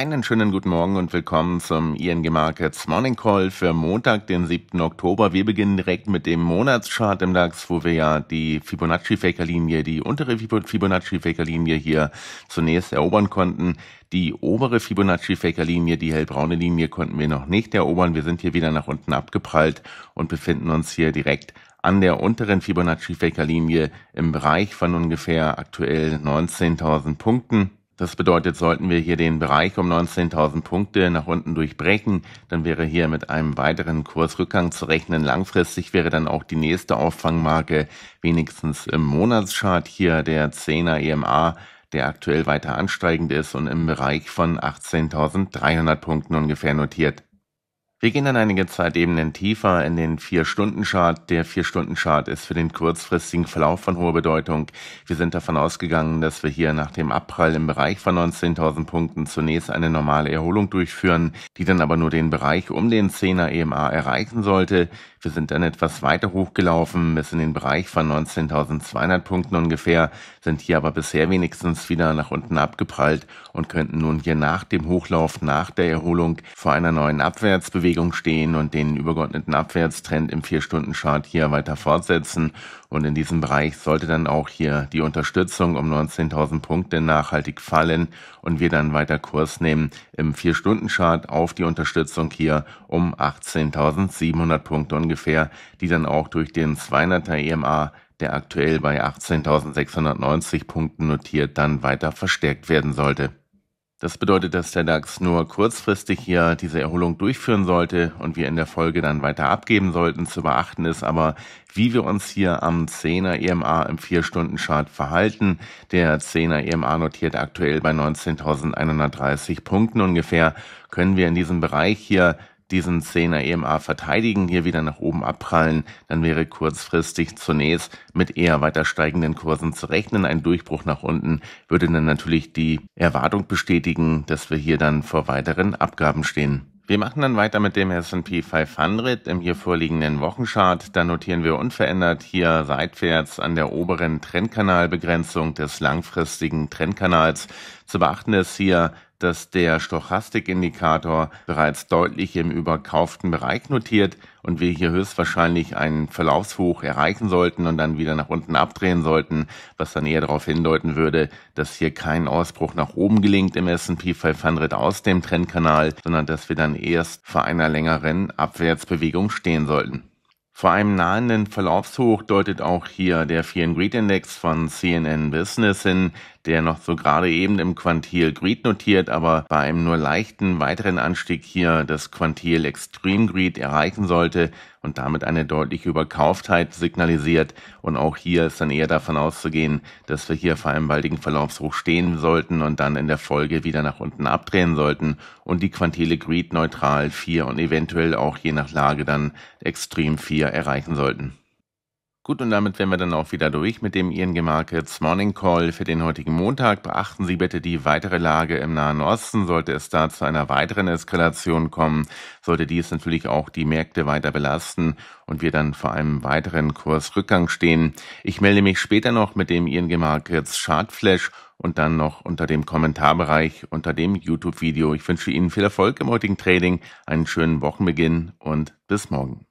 Einen schönen guten Morgen und willkommen zum ING Markets Morning Call für Montag, den 7. Oktober. Wir beginnen direkt mit dem Monatschart im DAX, wo wir ja die Fibonacci-Fakerlinie, die untere Fibonacci-Fakerlinie hier zunächst erobern konnten. Die obere Fibonacci-Fakerlinie, die hellbraune Linie, konnten wir noch nicht erobern. Wir sind hier wieder nach unten abgeprallt und befinden uns hier direkt an der unteren Fibonacci-Fakerlinie im Bereich von ungefähr aktuell 19.000 Punkten. Das bedeutet, sollten wir hier den Bereich um 19.000 Punkte nach unten durchbrechen, dann wäre hier mit einem weiteren Kursrückgang zu rechnen. Langfristig wäre dann auch die nächste Auffangmarke wenigstens im Monatschart hier der 10er EMA der aktuell weiter ansteigend ist und im Bereich von 18.300 Punkten ungefähr notiert. Wir gehen dann einige Zeitebenen tiefer in den Vier-Stunden-Chart. Der Vier-Stunden-Chart ist für den kurzfristigen Verlauf von hoher Bedeutung. Wir sind davon ausgegangen, dass wir hier nach dem Abprall im Bereich von 19.000 Punkten zunächst eine normale Erholung durchführen, die dann aber nur den Bereich um den 10er EMA erreichen sollte. Wir sind dann etwas weiter hochgelaufen, bis in den Bereich von 19.200 Punkten ungefähr, sind hier aber bisher wenigstens wieder nach unten abgeprallt und könnten nun hier nach dem Hochlauf, nach der Erholung vor einer neuen Abwärtsbewegung stehen und den übergeordneten Abwärtstrend im 4-Stunden-Chart hier weiter fortsetzen und in diesem Bereich sollte dann auch hier die Unterstützung um 19.000 Punkte nachhaltig fallen und wir dann weiter Kurs nehmen im 4-Stunden-Chart auf die Unterstützung hier um 18.700 Punkte ungefähr, die dann auch durch den 200er EMA der aktuell bei 18.690 Punkten notiert, dann weiter verstärkt werden sollte. Das bedeutet, dass der DAX nur kurzfristig hier diese Erholung durchführen sollte und wir in der Folge dann weiter abgeben sollten. Zu beachten ist aber, wie wir uns hier am 10er EMA im 4-Stunden-Chart verhalten. Der 10er EMA notiert aktuell bei 19.130 Punkten ungefähr. Können wir in diesem Bereich hier diesen Zehner EMA verteidigen, hier wieder nach oben abprallen, dann wäre kurzfristig zunächst mit eher weiter steigenden Kursen zu rechnen. Ein Durchbruch nach unten würde dann natürlich die Erwartung bestätigen, dass wir hier dann vor weiteren Abgaben stehen. Wir machen dann weiter mit dem S&P 500 im hier vorliegenden Wochenchart. Da notieren wir unverändert hier seitwärts an der oberen Trendkanalbegrenzung des langfristigen Trendkanals. Zu beachten ist hier dass der Stochastikindikator bereits deutlich im überkauften Bereich notiert und wir hier höchstwahrscheinlich einen Verlaufshoch erreichen sollten und dann wieder nach unten abdrehen sollten, was dann eher darauf hindeuten würde, dass hier kein Ausbruch nach oben gelingt im S&P 500 aus dem Trendkanal, sondern dass wir dann erst vor einer längeren Abwärtsbewegung stehen sollten. Vor einem nahenden Verlaufshoch deutet auch hier der Fear and Greed Index von CNN Business hin, der noch so gerade eben im Quantil Greed notiert, aber bei einem nur leichten weiteren Anstieg hier das Quantil Extreme Greed erreichen sollte und damit eine deutliche Überkauftheit signalisiert. Und auch hier ist dann eher davon auszugehen, dass wir hier vor einem baldigen Verlaufshoch stehen sollten und dann in der Folge wieder nach unten abdrehen sollten und die Quantile Greed neutral 4 und eventuell auch je nach Lage dann Extreme 4 erreichen sollten. Gut, und damit wären wir dann auch wieder durch mit dem ING Markets Morning Call für den heutigen Montag. Beachten Sie bitte die weitere Lage im Nahen Osten. Sollte es da zu einer weiteren Eskalation kommen, sollte dies natürlich auch die Märkte weiter belasten und wir dann vor einem weiteren Kursrückgang stehen. Ich melde mich später noch mit dem ING Markets Chartflash und dann noch unter dem Kommentarbereich unter dem YouTube-Video. Ich wünsche Ihnen viel Erfolg im heutigen Trading, einen schönen Wochenbeginn und bis morgen.